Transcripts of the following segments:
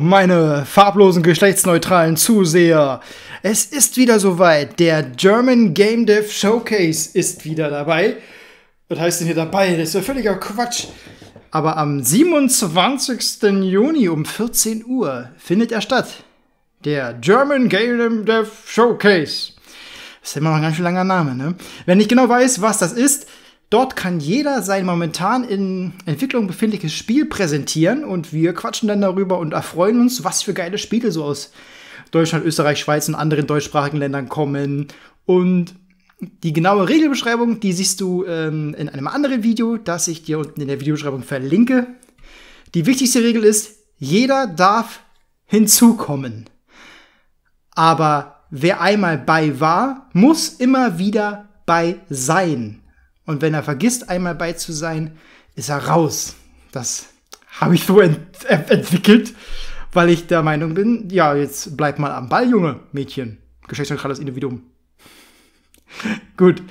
meine farblosen, geschlechtsneutralen Zuseher. Es ist wieder soweit. Der German Game Dev Showcase ist wieder dabei. Was heißt denn hier dabei? Das ist ja völliger Quatsch. Aber am 27. Juni um 14 Uhr findet er statt. Der German Game Dev Showcase. Das ist immer noch ein ganz schön langer Name, ne? Wer nicht genau weiß, was das ist, Dort kann jeder sein momentan in Entwicklung befindliches Spiel präsentieren und wir quatschen dann darüber und erfreuen uns, was für geile Spiele so aus Deutschland, Österreich, Schweiz und anderen deutschsprachigen Ländern kommen. Und die genaue Regelbeschreibung, die siehst du ähm, in einem anderen Video, das ich dir unten in der Videobeschreibung verlinke. Die wichtigste Regel ist, jeder darf hinzukommen. Aber wer einmal bei war, muss immer wieder bei sein. Und wenn er vergisst, einmal bei zu sein, ist er raus. Das habe ich so ent entwickelt, weil ich der Meinung bin, ja, jetzt bleib mal am Ball, Junge, Mädchen. Geschlechtsneutrales Individuum. Gut.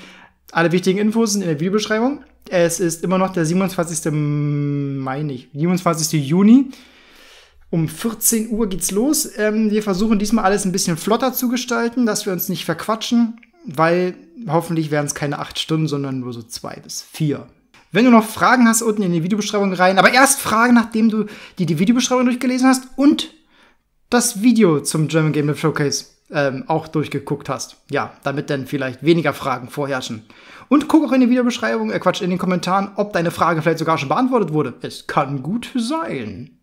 Alle wichtigen Infos sind in der Videobeschreibung. Es ist immer noch der 27. Mai, nicht, 27. Juni. Um 14 Uhr geht's los. Ähm, wir versuchen diesmal alles ein bisschen flotter zu gestalten, dass wir uns nicht verquatschen, weil hoffentlich werden es keine acht Stunden, sondern nur so zwei bis vier. Wenn du noch Fragen hast, unten in die Videobeschreibung rein. Aber erst Fragen, nachdem du dir die Videobeschreibung durchgelesen hast und das Video zum German Game Dev Showcase ähm, auch durchgeguckt hast. Ja, damit dann vielleicht weniger Fragen vorherrschen. Und guck auch in die Videobeschreibung, äh Quatsch, in den Kommentaren, ob deine Frage vielleicht sogar schon beantwortet wurde. Es kann gut sein.